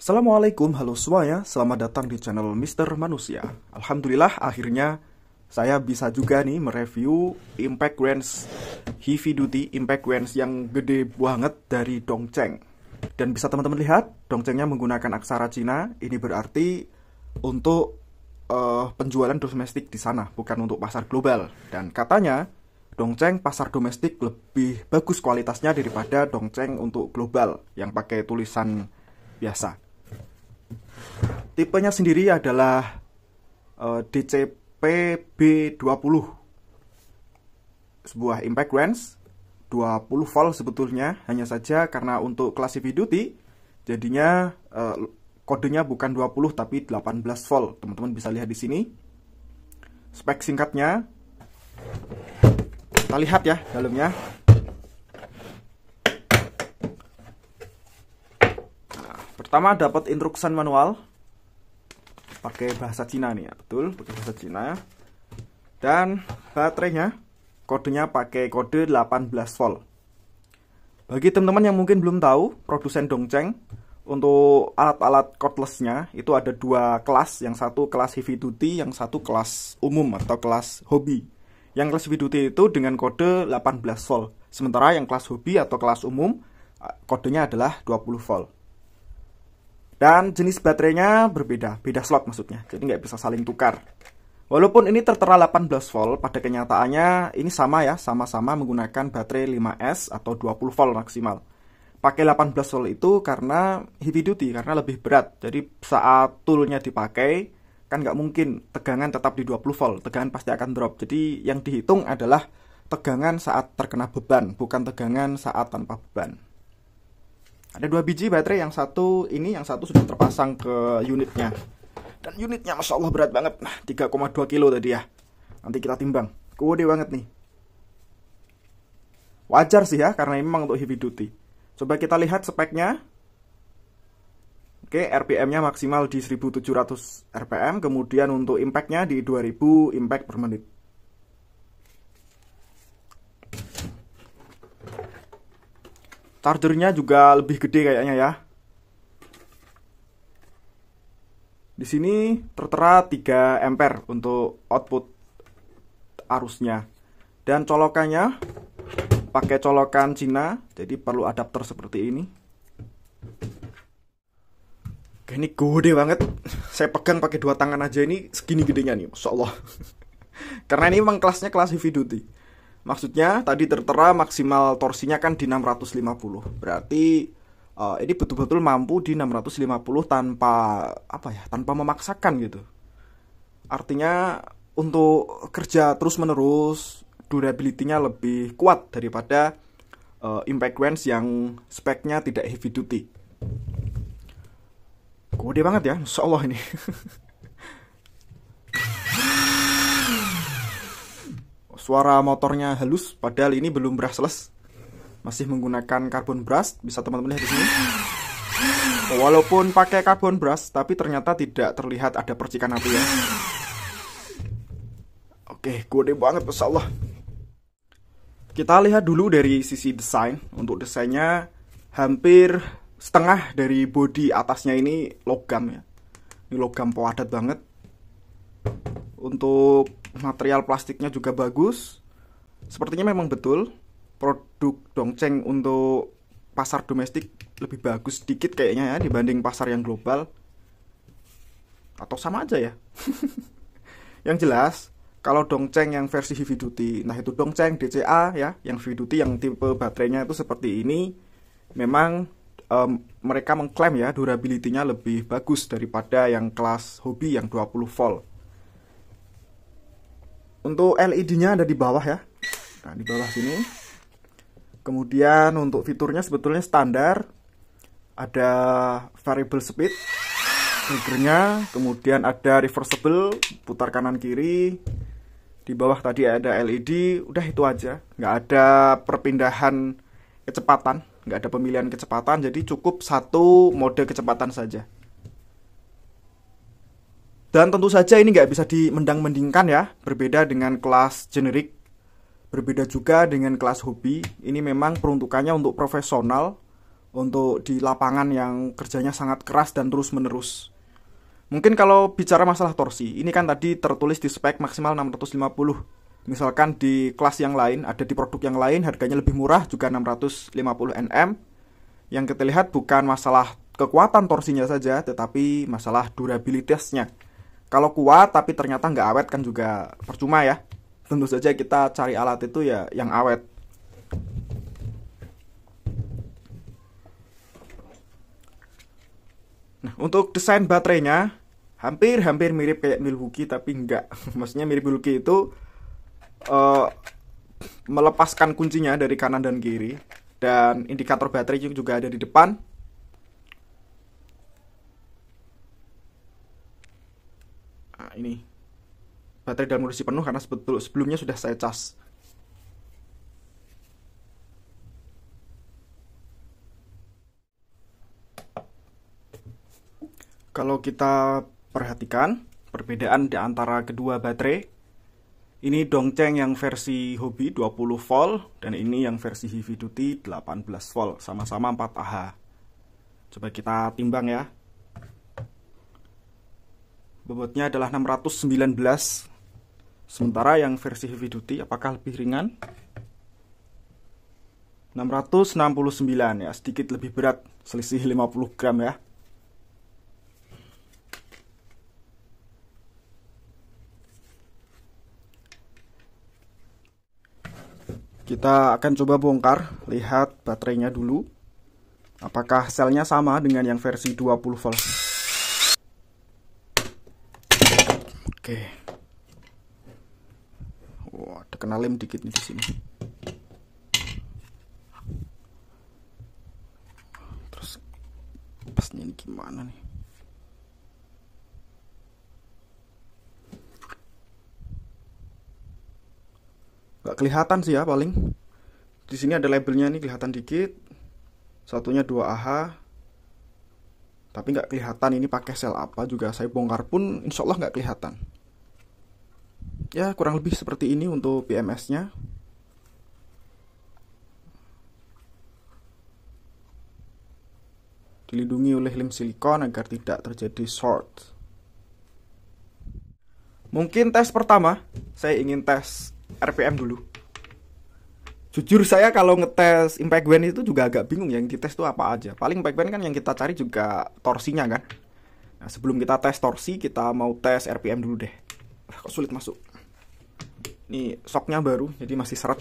Assalamualaikum, halo semuanya. Selamat datang di channel Mister Manusia. Alhamdulillah, akhirnya saya bisa juga nih mereview impact lens heavy duty impact lens yang gede banget dari Dongcheng. Dan bisa teman-teman lihat, Dongchengnya menggunakan aksara Cina. Ini berarti untuk uh, penjualan domestik di sana, bukan untuk pasar global. Dan katanya, Dongcheng pasar domestik lebih bagus kualitasnya daripada Dongcheng untuk global yang pakai tulisan biasa. Tipenya sendiri adalah uh, DCP B20. Sebuah impact range 20 volt sebetulnya, hanya saja karena untuk kelas heavy duty jadinya uh, kodenya bukan 20 tapi 18 volt. Teman-teman bisa lihat di sini. Spek singkatnya kita lihat ya dalamnya Pertama dapat instruksan manual pakai bahasa Cina nih ya, betul, pakai bahasa Cina. Dan baterainya kodenya pakai kode 18 volt. Bagi teman-teman yang mungkin belum tahu, produsen Dongcheng untuk alat-alat cordlessnya itu ada dua kelas, yang satu kelas heavy duty, yang satu kelas umum atau kelas hobi. Yang kelas heavy duty itu dengan kode 18 volt, sementara yang kelas hobi atau kelas umum kodenya adalah 20 volt. Dan jenis baterainya berbeda, beda slot maksudnya, jadi nggak bisa saling tukar. Walaupun ini tertera 18 volt, pada kenyataannya ini sama ya, sama-sama menggunakan baterai 5S atau 20 volt maksimal. Pakai 18 volt itu karena heavy duty, karena lebih berat. Jadi saat toolnya dipakai, kan nggak mungkin tegangan tetap di 20 volt, tegangan pasti akan drop. Jadi yang dihitung adalah tegangan saat terkena beban, bukan tegangan saat tanpa beban. Ada dua biji baterai, yang satu ini, yang satu sudah terpasang ke unitnya. Dan unitnya Masya Allah berat banget, nah 3,2 kilo tadi ya. Nanti kita timbang, gede banget nih. Wajar sih ya, karena memang untuk heavy duty. Coba kita lihat speknya. Oke, RPM-nya maksimal di 1700 RPM, kemudian untuk impact-nya di 2000 impact per menit. Chargernya juga lebih gede kayaknya ya. Di sini tertera 3 ampere untuk output arusnya. Dan colokannya pakai colokan Cina, jadi perlu adapter seperti ini. Oke, ini gede banget. Saya pegang pakai dua tangan aja ini segini gedenya nih, Masya Allah. Karena ini memang kelasnya kelas heavy duty. Maksudnya tadi tertera maksimal torsinya kan di 650. Berarti uh, ini betul-betul mampu di 650 tanpa apa ya, tanpa memaksakan gitu. Artinya untuk kerja terus-menerus durability-nya lebih kuat daripada uh, impact wrench yang speknya tidak heavy duty. Gede banget ya, insya Allah ini. suara motornya halus padahal ini belum brushless masih menggunakan carbon brush bisa teman-teman lihat di sini walaupun pakai carbon brush tapi ternyata tidak terlihat ada percikan api ya oke gede banget masya Allah kita lihat dulu dari sisi desain untuk desainnya hampir setengah dari body atasnya ini logam ya ini logam padat banget untuk material plastiknya juga bagus. Sepertinya memang betul produk dongceng untuk pasar domestik lebih bagus sedikit kayaknya ya dibanding pasar yang global. Atau sama aja ya. yang jelas, kalau dongceng yang versi heavy duty, nah itu dongceng DCA ya, yang heavy duty yang tipe baterainya itu seperti ini, memang um, mereka mengklaim ya durability-nya lebih bagus daripada yang kelas hobi yang 20 volt untuk LED-nya ada di bawah ya. Nah, di bawah sini. Kemudian untuk fiturnya sebetulnya standar. Ada variable speed triggernya, kemudian ada reversible, putar kanan kiri. Di bawah tadi ada LED, udah itu aja. Nggak ada perpindahan kecepatan, nggak ada pemilihan kecepatan, jadi cukup satu mode kecepatan saja. Dan tentu saja ini nggak bisa dimendang-mendingkan ya, berbeda dengan kelas generik, berbeda juga dengan kelas hobi. Ini memang peruntukannya untuk profesional, untuk di lapangan yang kerjanya sangat keras dan terus-menerus. Mungkin kalau bicara masalah torsi, ini kan tadi tertulis di spek maksimal 650. Misalkan di kelas yang lain, ada di produk yang lain harganya lebih murah juga 650 Nm. Yang kita lihat bukan masalah kekuatan torsinya saja, tetapi masalah durabilitasnya kalau kuat tapi ternyata nggak awet kan juga percuma ya tentu saja kita cari alat itu ya yang awet Nah, untuk desain baterainya hampir-hampir mirip kayak Milwaukee tapi nggak. Maksudnya mirip Milwaukee itu uh, melepaskan kuncinya dari kanan dan kiri dan indikator baterai juga ada di depan baterai dalam kondisi penuh karena sebelumnya sudah saya cas. Kalau kita perhatikan perbedaan di antara kedua baterai, ini dongceng yang versi hobi 20 volt dan ini yang versi heavy duty 18 volt, sama-sama 4 AH. Coba kita timbang ya. Bobotnya adalah 619 Sementara yang versi heavy duty apakah lebih ringan? 669 ya, sedikit lebih berat, selisih 50 gram ya. Kita akan coba bongkar, lihat baterainya dulu. Apakah selnya sama dengan yang versi 20 volt? Oke. Okay. Wah, ada kena lem dikit nih di sini. Terus pasnya ini gimana nih? Gak kelihatan sih ya paling. Di sini ada labelnya nih kelihatan dikit. Satunya 2AH, tapi nggak kelihatan ini pakai sel apa juga saya bongkar pun insya Allah nggak kelihatan ya kurang lebih seperti ini untuk PMS-nya. Dilindungi oleh lem silikon agar tidak terjadi short. Mungkin tes pertama, saya ingin tes RPM dulu. Jujur saya kalau ngetes impact band itu juga agak bingung ya, yang dites itu apa aja. Paling impact band kan yang kita cari juga torsinya kan. Nah, sebelum kita tes torsi, kita mau tes RPM dulu deh. Kok sulit masuk? ini soknya baru jadi masih seret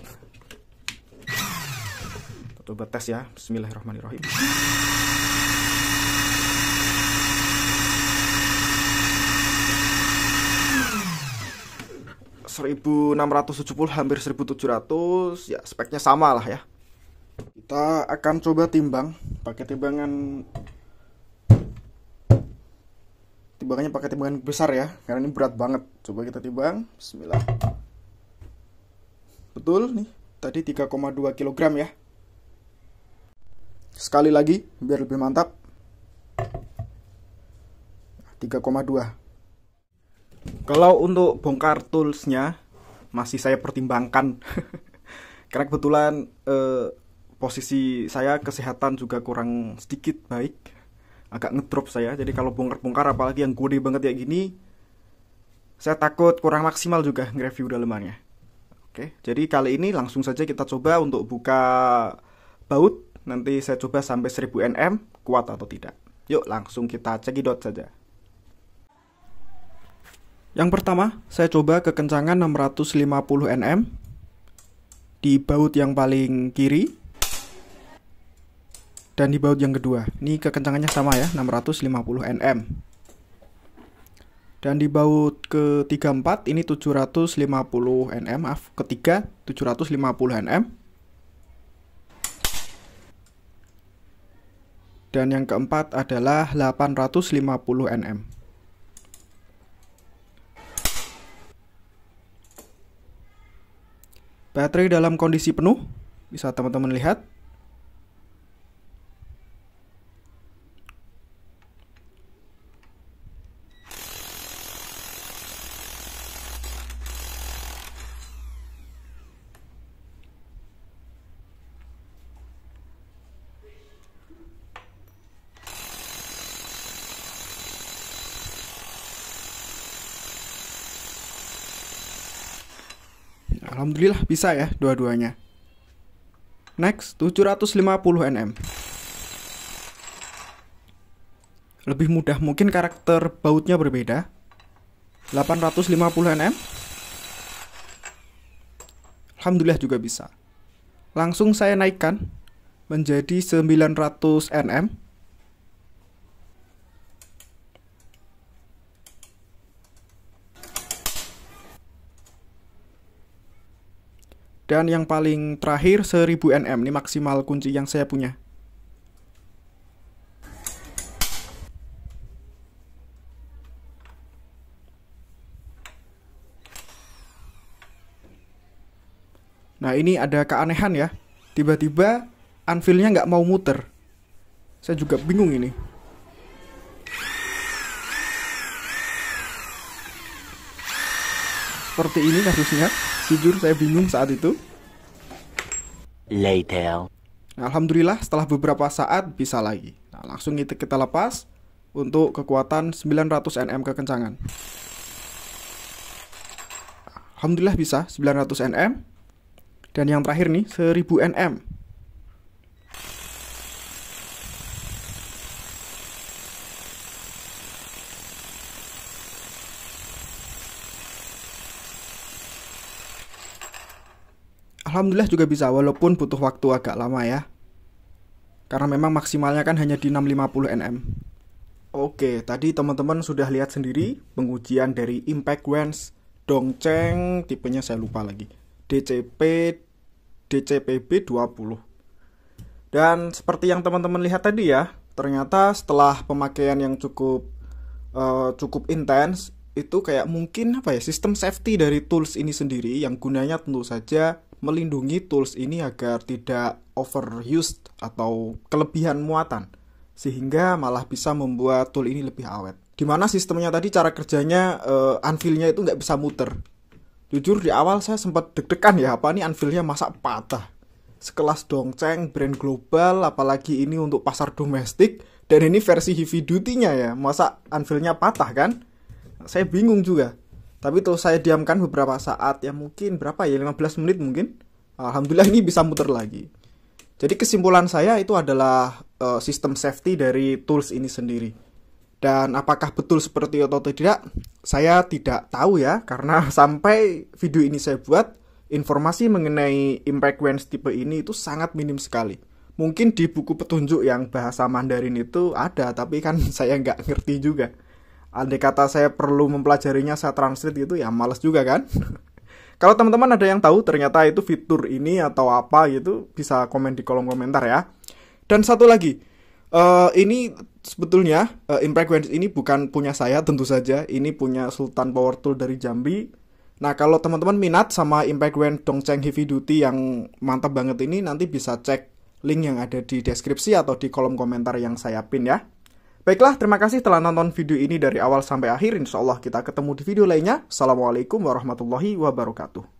kita coba tes ya Bismillahirrahmanirrahim puluh hampir seribu tujuh ratus, ya speknya sama lah ya kita akan coba timbang pakai timbangan timbangannya pakai timbangan besar ya karena ini berat banget coba kita timbang Bismillah Betul nih, tadi 3,2 kg ya. Sekali lagi, biar lebih mantap. 3,2. Kalau untuk bongkar toolsnya, masih saya pertimbangkan. Karena kebetulan eh, posisi saya kesehatan juga kurang sedikit baik. Agak ngedrop saya, jadi kalau bongkar-bongkar apalagi yang gede banget ya gini, saya takut kurang maksimal juga nge-review dalemannya. Oke, jadi kali ini langsung saja kita coba untuk buka baut. Nanti saya coba sampai 1000 nm, kuat atau tidak. Yuk langsung kita cekidot saja. Yang pertama, saya coba kekencangan 650 nm di baut yang paling kiri dan di baut yang kedua. Ini kekencangannya sama ya, 650 nm dan di baut ke-34 ini 750 nm maaf ketiga 750 nm dan yang keempat adalah 850 nm baterai dalam kondisi penuh bisa teman-teman lihat Alhamdulillah bisa ya dua-duanya. Next, 750 nm. Lebih mudah mungkin karakter bautnya berbeda. 850 nm. Alhamdulillah juga bisa. Langsung saya naikkan menjadi 900 nm. Dan yang paling terakhir 1000 NM, ini maksimal kunci yang saya punya. Nah ini ada keanehan ya Tiba-tiba anvilnya nggak mau muter Saya juga bingung ini seperti ini kasusnya. Jujur saya bingung saat itu. Later. Alhamdulillah setelah beberapa saat bisa lagi. Nah, langsung kita, kita lepas untuk kekuatan 900 nm kekencangan. Alhamdulillah bisa 900 nm. Dan yang terakhir nih 1000 nm. Alhamdulillah juga bisa walaupun butuh waktu agak lama ya. Karena memang maksimalnya kan hanya di 650 nm. Oke, tadi teman-teman sudah lihat sendiri pengujian dari Impact Wrench Dongcheng, tipenya saya lupa lagi. DCP DCPB 20. Dan seperti yang teman-teman lihat tadi ya, ternyata setelah pemakaian yang cukup uh, cukup intens itu kayak mungkin apa ya sistem safety dari tools ini sendiri yang gunanya tentu saja melindungi tools ini agar tidak overused atau kelebihan muatan sehingga malah bisa membuat tool ini lebih awet. mana sistemnya tadi cara kerjanya uh, anvilnya itu nggak bisa muter. Jujur di awal saya sempat deg-degan ya apa nih anvilnya masa patah. Sekelas dongceng brand global apalagi ini untuk pasar domestik dan ini versi heavy duty-nya ya masa anvilnya patah kan? Saya bingung juga tapi terus saya diamkan beberapa saat ya mungkin berapa ya 15 menit mungkin alhamdulillah ini bisa muter lagi jadi kesimpulan saya itu adalah uh, sistem safety dari tools ini sendiri dan apakah betul seperti itu atau tidak saya tidak tahu ya karena sampai video ini saya buat informasi mengenai impact wrench tipe ini itu sangat minim sekali mungkin di buku petunjuk yang bahasa Mandarin itu ada tapi kan saya nggak ngerti juga andai kata saya perlu mempelajarinya saya translate gitu ya males juga kan kalau teman-teman ada yang tahu ternyata itu fitur ini atau apa gitu bisa komen di kolom komentar ya dan satu lagi uh, ini sebetulnya uh, eh, Imprequence ini bukan punya saya tentu saja ini punya Sultan Power Tool dari Jambi Nah, kalau teman-teman minat sama Impact Wand Dongcheng Heavy Duty yang mantap banget ini, nanti bisa cek link yang ada di deskripsi atau di kolom komentar yang saya pin ya. Baiklah, terima kasih telah nonton video ini dari awal sampai akhir. Insya Allah kita ketemu di video lainnya. Assalamualaikum warahmatullahi wabarakatuh.